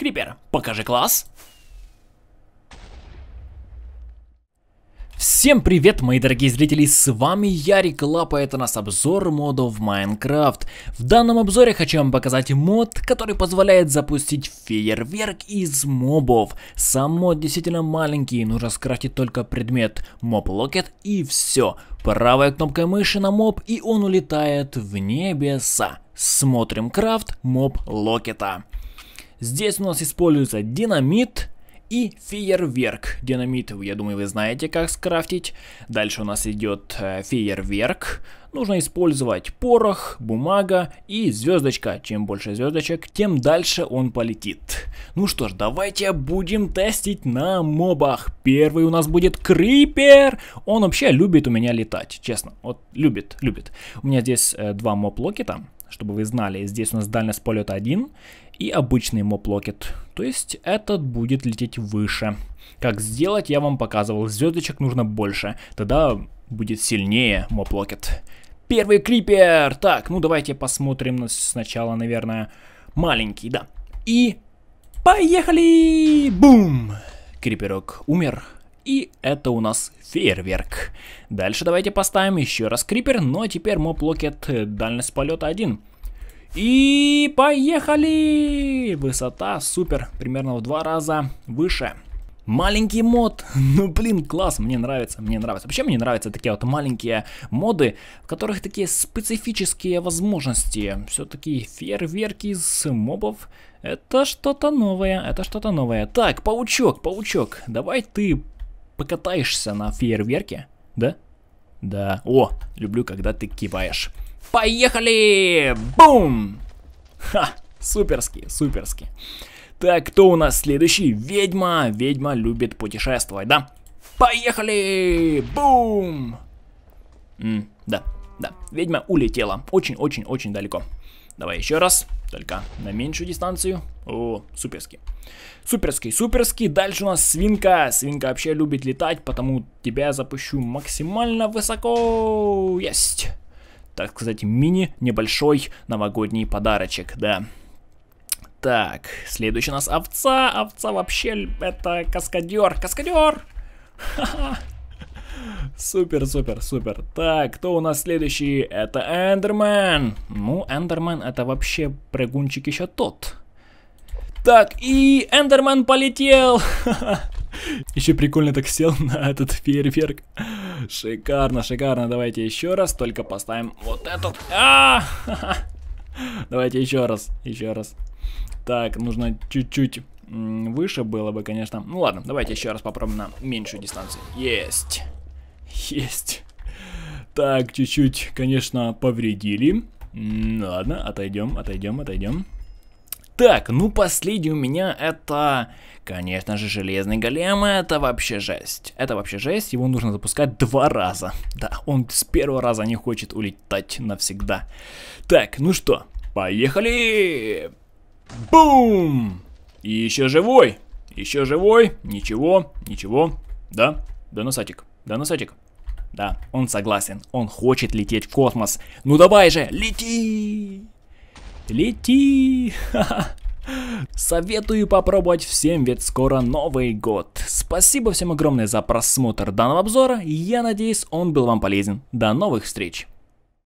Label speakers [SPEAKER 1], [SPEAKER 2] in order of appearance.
[SPEAKER 1] Крипер, покажи класс. Всем привет, мои дорогие зрители, с вами Ярик Лапа, это у нас обзор модов Майнкрафт. В данном обзоре хочу вам показать мод, который позволяет запустить фейерверк из мобов. Сам мод действительно маленький, нужно скрафтить только предмет Моб Локет и все. Правой кнопкой мыши на моб и он улетает в небеса. Смотрим крафт моб Локета. Здесь у нас используется динамит и фейерверк. Динамит, я думаю, вы знаете, как скрафтить. Дальше у нас идет э, фейерверк. Нужно использовать порох, бумага и звездочка. Чем больше звездочек, тем дальше он полетит. Ну что ж, давайте будем тестить на мобах. Первый у нас будет Крипер. Он вообще любит у меня летать, честно. Вот любит, любит. У меня здесь э, два моб-локета чтобы вы знали. Здесь у нас дальность полета 1 и обычный моплокет. То есть этот будет лететь выше. Как сделать, я вам показывал. Звездочек нужно больше. Тогда будет сильнее моплокет. Первый крипер! Так, ну давайте посмотрим сначала, наверное, маленький, да. И поехали! Бум! Криперок умер и это у нас фейерверк. Дальше давайте поставим еще раз крипер, но теперь моп локет э, дальность полета 1. И поехали! Высота супер, примерно в два раза выше. Маленький мод, ну блин, класс, мне нравится, мне нравится. Вообще мне нравятся такие вот маленькие моды, в которых такие специфические возможности. Все-таки фейерверки из мобов, это что-то новое, это что-то новое. Так, паучок, паучок, давай ты покатаешься на фейерверке, да? Да. О, люблю, когда ты киваешь. Поехали! Бум! Ха, суперски, суперски. Так, кто у нас следующий? Ведьма. Ведьма любит путешествовать, да? Поехали! Бум! М, да. Да, ведьма улетела очень-очень-очень далеко. Давай еще раз, только на меньшую дистанцию. О, суперски, суперски, суперски. Дальше у нас свинка. Свинка вообще любит летать, потому тебя запущу максимально высоко. Есть. Так сказать, мини-небольшой новогодний подарочек, да. Так, следующий у нас овца. Овца вообще это каскадер. Каскадер! Ха-ха. Супер, супер, супер. Так, кто у нас следующий? Это Эндермен. Ну, Эндермен это вообще прыгунчик еще тот. Так, и Эндермен полетел. Еще прикольно так сел на этот фейерверк. Шикарно, шикарно. Давайте еще раз, только поставим вот этот. А! Давайте еще раз, еще раз. Так, нужно чуть-чуть выше было бы, конечно. Ну ладно, давайте еще раз попробуем на меньшую дистанцию. Есть. Есть. Так, чуть-чуть, конечно, повредили. Ладно, отойдем, отойдем, отойдем. Так, ну последний у меня это, конечно же, железный голем, это вообще жесть. Это вообще жесть, его нужно запускать два раза. Да, он с первого раза не хочет улетать навсегда. Так, ну что, поехали! Бум! И еще живой, еще живой, ничего, ничего, да, да носатик, да носатик. Да, он согласен, он хочет лететь в космос. Ну давай же, лети! Лети! Советую попробовать всем, ведь скоро Новый год. Спасибо всем огромное за просмотр данного обзора, я надеюсь он был вам полезен. До новых встреч!